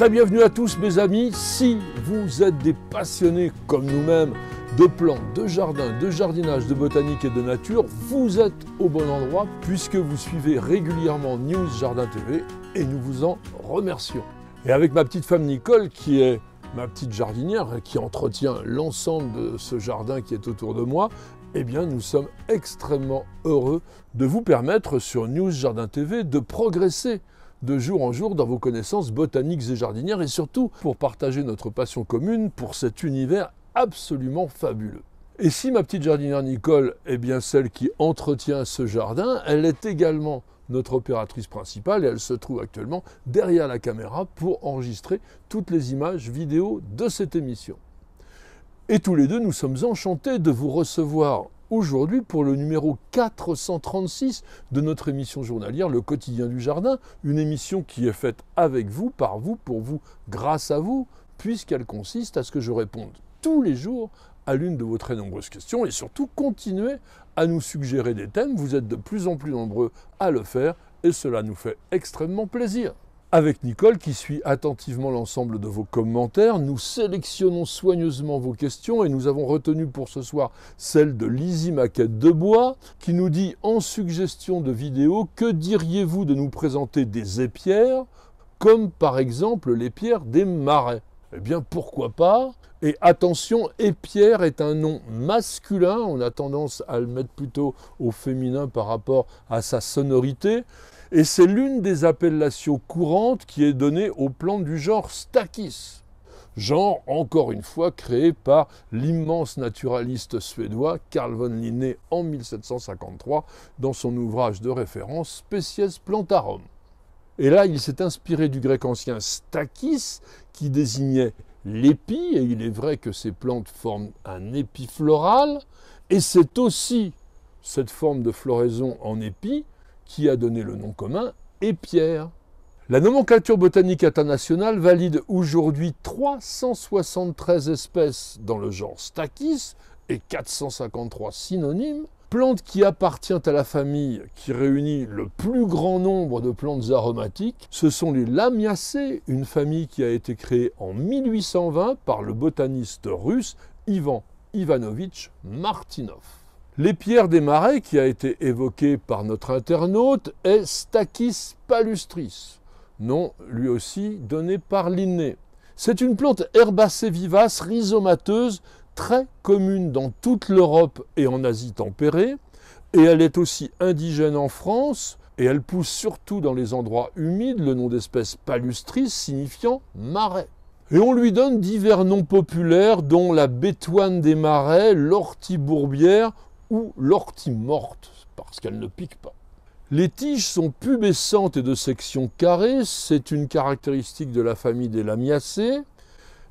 Très bienvenue à tous mes amis. Si vous êtes des passionnés comme nous-mêmes de plantes, de jardins, de jardinage, de botanique et de nature, vous êtes au bon endroit puisque vous suivez régulièrement News Jardin TV et nous vous en remercions. Et avec ma petite femme Nicole qui est ma petite jardinière et qui entretient l'ensemble de ce jardin qui est autour de moi, eh bien nous sommes extrêmement heureux de vous permettre sur News Jardin TV de progresser de jour en jour dans vos connaissances botaniques et jardinières et surtout pour partager notre passion commune pour cet univers absolument fabuleux. Et si ma petite jardinière Nicole est bien celle qui entretient ce jardin, elle est également notre opératrice principale et elle se trouve actuellement derrière la caméra pour enregistrer toutes les images vidéo de cette émission. Et tous les deux, nous sommes enchantés de vous recevoir aujourd'hui pour le numéro 436 de notre émission journalière Le quotidien du jardin, une émission qui est faite avec vous, par vous, pour vous, grâce à vous, puisqu'elle consiste à ce que je réponde tous les jours à l'une de vos très nombreuses questions et surtout continuez à nous suggérer des thèmes, vous êtes de plus en plus nombreux à le faire et cela nous fait extrêmement plaisir. Avec Nicole, qui suit attentivement l'ensemble de vos commentaires, nous sélectionnons soigneusement vos questions et nous avons retenu pour ce soir celle de Lizzie Maquette Debois, qui nous dit en suggestion de vidéo Que diriez-vous de nous présenter des épières, comme par exemple les pierres des marais Eh bien, pourquoi pas et attention, Épierre est un nom masculin, on a tendance à le mettre plutôt au féminin par rapport à sa sonorité. Et c'est l'une des appellations courantes qui est donnée au plan du genre Stakis. Genre, encore une fois, créé par l'immense naturaliste suédois Carl von Linné en 1753 dans son ouvrage de référence Species Plantarum. Et là, il s'est inspiré du grec ancien stakis, qui désignait l'épi, et il est vrai que ces plantes forment un épi floral, et c'est aussi cette forme de floraison en épi qui a donné le nom commun, est pierre. La nomenclature botanique internationale valide aujourd'hui 373 espèces dans le genre Stachys et 453 synonymes, plante qui appartient à la famille qui réunit le plus grand nombre de plantes aromatiques, ce sont les Lamiacées, une famille qui a été créée en 1820 par le botaniste russe Ivan Ivanovitch Martinov. Les pierres des marais, qui a été évoquée par notre internaute, est Stachys palustris, nom lui aussi donné par Linné. C'est une plante herbacée vivace, rhizomateuse, très commune dans toute l'Europe et en Asie tempérée, et elle est aussi indigène en France, et elle pousse surtout dans les endroits humides, le nom d'espèce palustris signifiant marais. Et on lui donne divers noms populaires, dont la bétoine des marais, l'ortie bourbière ou l'ortie morte, parce qu'elle ne pique pas. Les tiges sont pubescentes et de section carrée, c'est une caractéristique de la famille des lamiacées.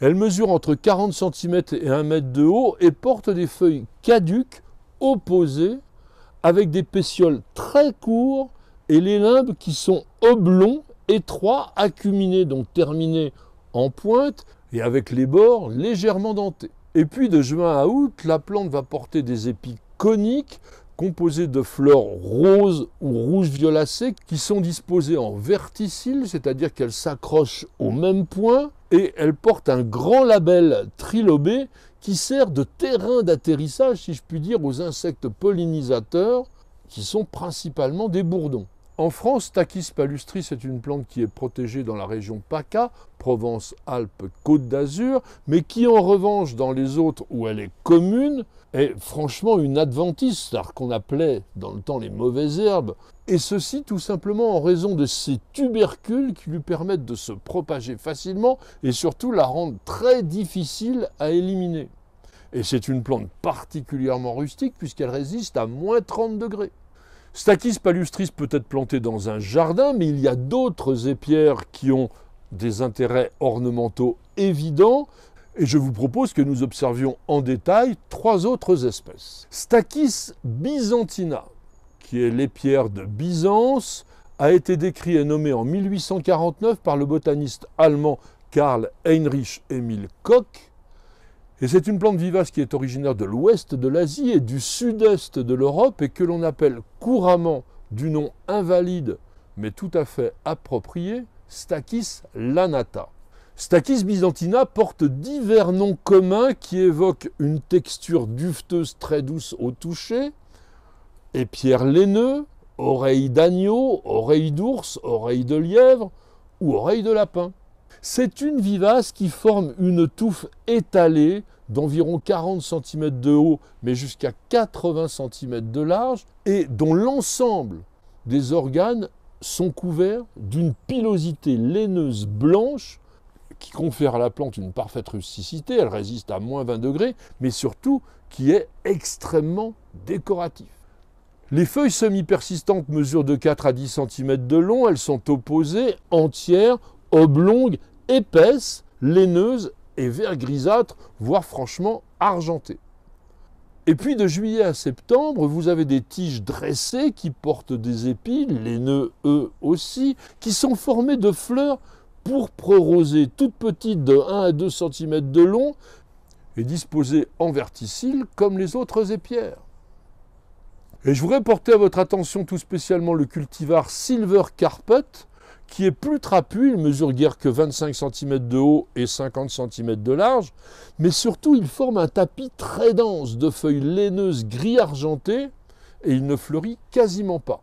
Elles mesurent entre 40 cm et 1 m de haut et portent des feuilles caduques opposées avec des pétioles très courts et les limbes qui sont oblongs, étroits, acuminés, donc terminés en pointe et avec les bords légèrement dentés. Et puis de juin à août, la plante va porter des épis conique de fleurs roses ou rouge violacées qui sont disposées en verticilles, c'est-à-dire qu'elles s'accrochent au même point et elles portent un grand label trilobé qui sert de terrain d'atterrissage, si je puis dire, aux insectes pollinisateurs qui sont principalement des bourdons. En France, Tachys palustris, est une plante qui est protégée dans la région PACA, Provence-Alpes-Côte d'Azur, mais qui en revanche, dans les autres où elle est commune, est franchement une adventice, c'est-à-dire qu'on appelait dans le temps les mauvaises herbes, et ceci tout simplement en raison de ses tubercules qui lui permettent de se propager facilement et surtout la rendent très difficile à éliminer. Et c'est une plante particulièrement rustique puisqu'elle résiste à moins 30 degrés. Stachys palustris peut être planté dans un jardin, mais il y a d'autres épierres qui ont des intérêts ornementaux évidents. Et je vous propose que nous observions en détail trois autres espèces. Stachys byzantina, qui est l'épierre de Byzance, a été décrit et nommé en 1849 par le botaniste allemand Karl Heinrich Emil Koch et c'est une plante vivace qui est originaire de l'ouest de l'Asie et du sud-est de l'Europe et que l'on appelle couramment du nom invalide mais tout à fait approprié Stachys lanata. Stachys byzantina porte divers noms communs qui évoquent une texture dufteuse très douce au toucher, pierre laineux, oreille d'agneau, oreille d'ours, oreille de lièvre ou oreille de lapin. C'est une vivace qui forme une touffe étalée d'environ 40 cm de haut, mais jusqu'à 80 cm de large, et dont l'ensemble des organes sont couverts d'une pilosité laineuse blanche qui confère à la plante une parfaite rusticité, elle résiste à moins 20 degrés, mais surtout qui est extrêmement décoratif. Les feuilles semi-persistantes mesurent de 4 à 10 cm de long, elles sont opposées, entières, oblongues, épaisse, laineuse et vert grisâtre, voire franchement argentée. Et puis de juillet à septembre, vous avez des tiges dressées qui portent des épis, laineux eux aussi, qui sont formés de fleurs pourpre rosées, toutes petites de 1 à 2 cm de long et disposées en verticilles comme les autres épières. Et je voudrais porter à votre attention tout spécialement le cultivar Silver Carpet, qui est plus trapu, il mesure guère que 25 cm de haut et 50 cm de large, mais surtout il forme un tapis très dense de feuilles laineuses gris-argentées et il ne fleurit quasiment pas.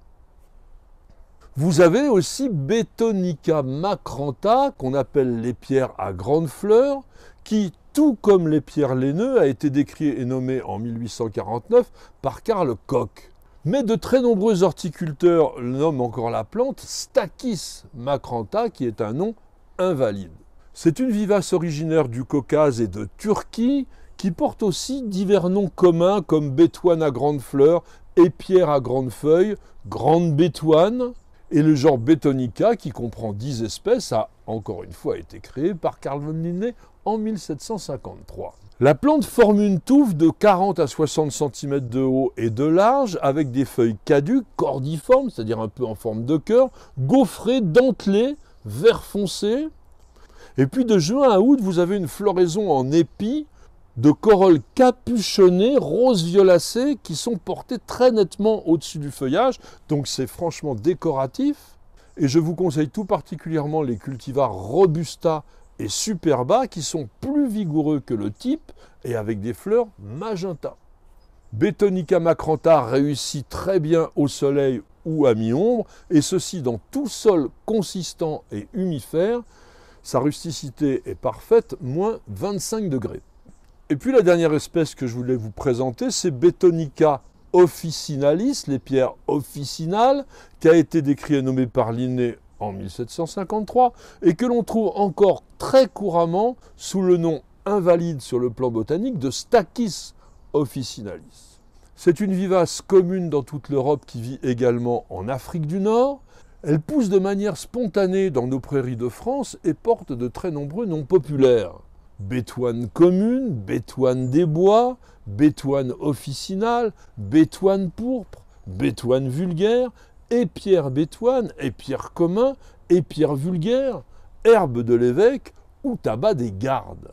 Vous avez aussi Betonica macranta, qu'on appelle les pierres à grandes fleurs, qui, tout comme les pierres laineuses, a été décrit et nommé en 1849 par Karl Koch. Mais de très nombreux horticulteurs nomment encore la plante Stachys macranta, qui est un nom invalide. C'est une vivace originaire du Caucase et de Turquie qui porte aussi divers noms communs comme bétoine à grandes fleurs, épierre à grandes feuilles, grande bétoine. Et le genre Betonica, qui comprend 10 espèces, a encore une fois été créé par Carl von Linné en 1753. La plante forme une touffe de 40 à 60 cm de haut et de large avec des feuilles caduques, cordiformes, c'est-à-dire un peu en forme de cœur, gaufrées, dentelées, vert foncé. Et puis de juin à août, vous avez une floraison en épis de corolles capuchonnées, roses violacées, qui sont portées très nettement au-dessus du feuillage. Donc c'est franchement décoratif. Et je vous conseille tout particulièrement les cultivars Robusta et super qui sont plus vigoureux que le type et avec des fleurs magenta. Betonica macranta réussit très bien au soleil ou à mi-ombre, et ceci dans tout sol consistant et humifère. Sa rusticité est parfaite, moins 25 degrés. Et puis la dernière espèce que je voulais vous présenter, c'est Betonica officinalis, les pierres officinales, qui a été décrit et nommée par Linné en 1753 et que l'on trouve encore très couramment sous le nom invalide sur le plan botanique de Stachys officinalis. C'est une vivace commune dans toute l'Europe qui vit également en Afrique du Nord. Elle pousse de manière spontanée dans nos prairies de France et porte de très nombreux noms populaires. Bétoine commune, bétoine des bois, bétoine officinale, bétoine pourpre, bétoine vulgaire, et pierre bétoine, et pierre commun, et pierre vulgaire, herbe de l'évêque ou tabac des gardes.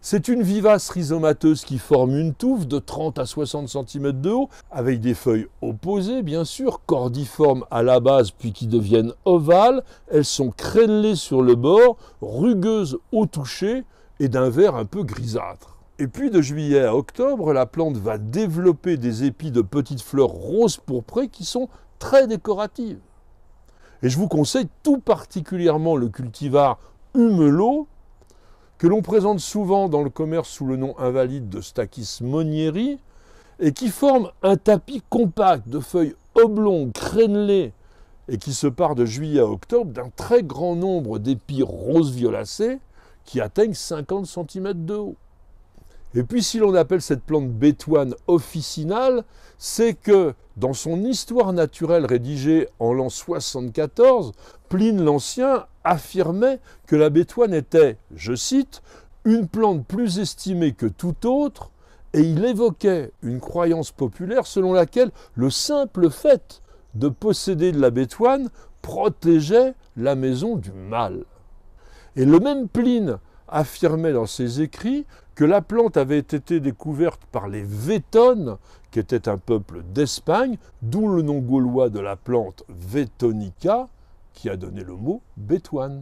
C'est une vivace rhizomateuse qui forme une touffe de 30 à 60 cm de haut, avec des feuilles opposées bien sûr, cordiformes à la base puis qui deviennent ovales, elles sont crénelées sur le bord, rugueuses au toucher et d'un vert un peu grisâtre. Et puis de juillet à octobre, la plante va développer des épis de petites fleurs roses pourprées qui sont très décorative. Et je vous conseille tout particulièrement le cultivar Humelot, que l'on présente souvent dans le commerce sous le nom invalide de Stachys monieri, et qui forme un tapis compact de feuilles oblongues, crénelées, et qui se part de juillet à octobre d'un très grand nombre d'épis roses violacées qui atteignent 50 cm de haut. Et puis si l'on appelle cette plante bétoine officinale, c'est que dans son histoire naturelle rédigée en l'an 74, Pline l'Ancien affirmait que la bétoine était, je cite, une plante plus estimée que toute autre, et il évoquait une croyance populaire selon laquelle le simple fait de posséder de la bétoine protégeait la maison du mal. Et le même Pline affirmait dans ses écrits que la plante avait été découverte par les Vétones, qui étaient un peuple d'Espagne, d'où le nom gaulois de la plante Vétonica, qui a donné le mot bétoine.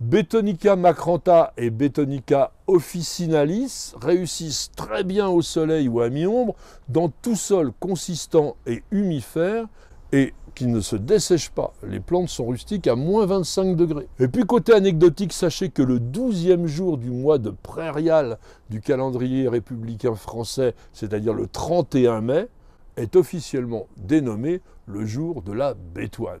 Bétonica macranta et Betonica officinalis réussissent très bien au soleil ou à mi-ombre dans tout sol consistant et humifère et qui ne se dessèche pas. Les plantes sont rustiques à moins 25 degrés. Et puis côté anecdotique, sachez que le 12e jour du mois de prairial du calendrier républicain français, c'est-à-dire le 31 mai, est officiellement dénommé le jour de la bétoine.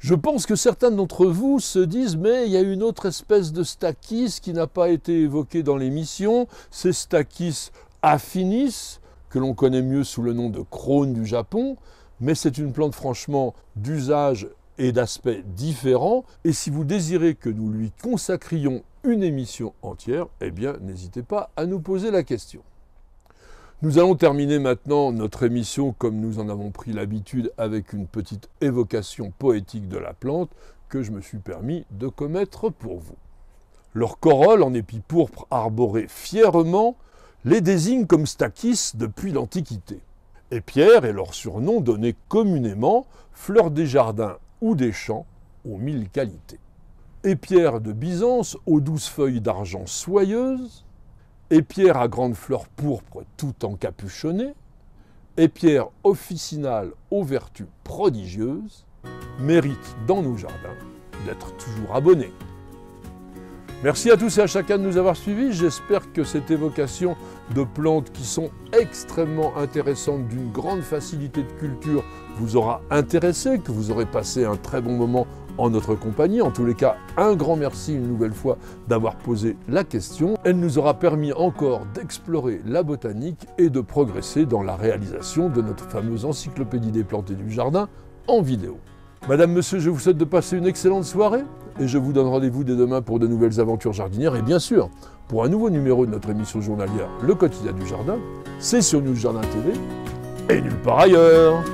Je pense que certains d'entre vous se disent mais il y a une autre espèce de stachys qui n'a pas été évoquée dans l'émission, c'est stachys affinis que l'on connaît mieux sous le nom de crône du Japon, mais c'est une plante franchement d'usage et d'aspect différents. Et si vous désirez que nous lui consacrions une émission entière, eh bien n'hésitez pas à nous poser la question. Nous allons terminer maintenant notre émission comme nous en avons pris l'habitude avec une petite évocation poétique de la plante que je me suis permis de commettre pour vous. Leur corolle en épis pourpre arboré fièrement les désigne comme stachys depuis l'Antiquité et pierres, et leur surnom donné communément fleur des jardins ou des champs aux mille qualités. Et Pierre de Byzance aux douze feuilles d'argent soyeuses, et Pierre à grandes fleurs pourpres tout encapuchonnées, et Pierre officinale aux vertus prodigieuses, méritent dans nos jardins d'être toujours abonnés. Merci à tous et à chacun de nous avoir suivis. J'espère que cette évocation de plantes qui sont extrêmement intéressantes, d'une grande facilité de culture, vous aura intéressé, que vous aurez passé un très bon moment en notre compagnie. En tous les cas, un grand merci une nouvelle fois d'avoir posé la question. Elle nous aura permis encore d'explorer la botanique et de progresser dans la réalisation de notre fameuse encyclopédie des plantes et du jardin en vidéo. Madame, monsieur, je vous souhaite de passer une excellente soirée et je vous donne rendez-vous dès demain pour de nouvelles aventures jardinières et bien sûr pour un nouveau numéro de notre émission journalière Le quotidien du jardin, c'est sur NewsJardin Jardin TV et nulle part ailleurs.